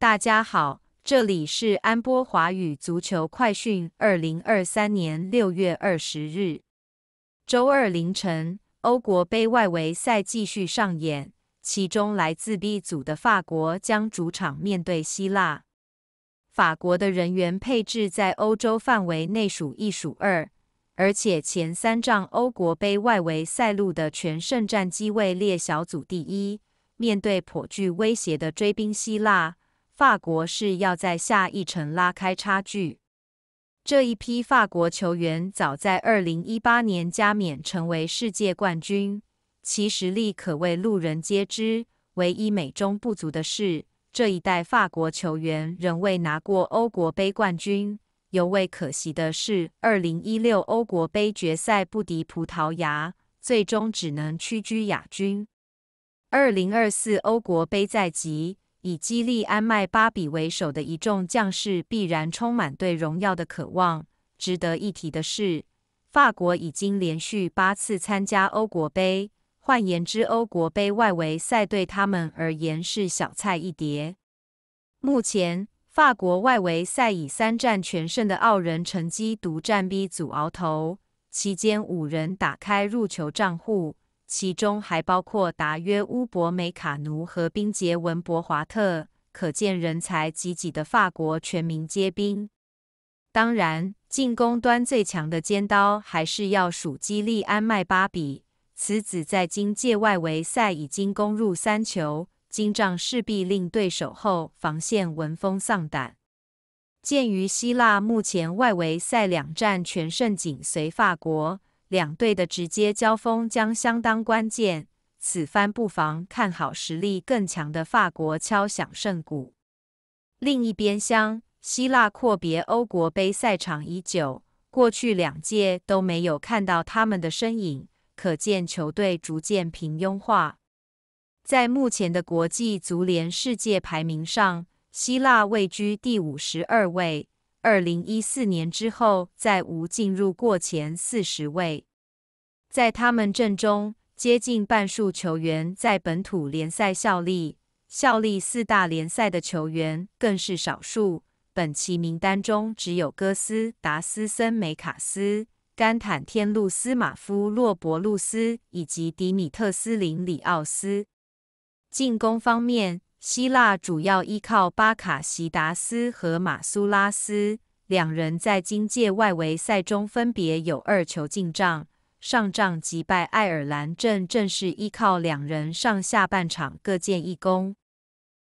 大家好，这里是安波华语足球快讯。二零二三年六月二十日，周二凌晨，欧国杯外围赛继续上演。其中，来自 B 组的法国将主场面对希腊。法国的人员配置在欧洲范围内数一数二，而且前三仗欧国杯外围赛录的全胜战绩位列小组第一。面对颇具威胁的追兵希腊。法国是要在下一程拉开差距。这一批法国球员早在二零一八年加冕成为世界冠军，其实力可谓路人皆知。唯一美中不足的是，这一代法国球员仍未拿过欧国杯冠军。尤为可惜的是，二零一六欧国杯决赛不敌葡萄牙，最终只能屈居亚军。二零二四欧国杯在即。以基利安·麦巴比为首的一众将士必然充满对荣耀的渴望。值得一提的是，法国已经连续八次参加欧国杯，换言之，欧国杯外围赛对他们而言是小菜一碟。目前，法国外围赛以三战全胜的傲人成绩独占 B 组鳌头，期间五人打开入球账户。其中还包括达约乌博梅卡奴和宾杰文博华特，可见人才济济的法国全民皆兵。当然，进攻端最强的尖刀还是要数基利安麦巴比，此子在今届外围赛已经攻入三球，金帐势必令对手后防线闻风丧胆。鉴于希腊目前外围赛两战全胜，紧随法国。两队的直接交锋将相当关键，此番不妨看好实力更强的法国敲响胜鼓。另一边厢，希腊阔别欧国杯赛场已久，过去两届都没有看到他们的身影，可见球队逐渐平庸化。在目前的国际足联世界排名上，希腊位居第五十二位。二零一四年之后再无进入过前四十位。在他们阵中，接近半数球员在本土联赛效力，效力四大联赛的球员更是少数。本期名单中只有戈斯、达斯森、梅卡斯、甘坦、天路、斯马夫、洛伯路斯以及迪米特斯·林里奥斯。进攻方面。希腊主要依靠巴卡西达斯和马苏拉斯两人在今届外围赛中分别有二球进账，上仗击败爱尔兰镇正是依靠两人上下半场各建一功。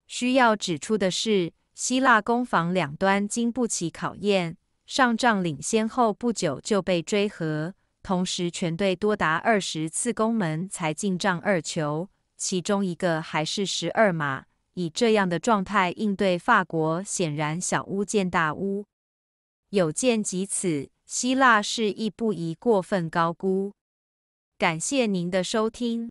需要指出的是，希腊攻防两端经不起考验，上仗领先后不久就被追和，同时全队多达二十次攻门才进账二球，其中一个还是十二码。以这样的状态应对法国，显然小巫见大巫。有见即此，希腊是不宜过分高估。感谢您的收听。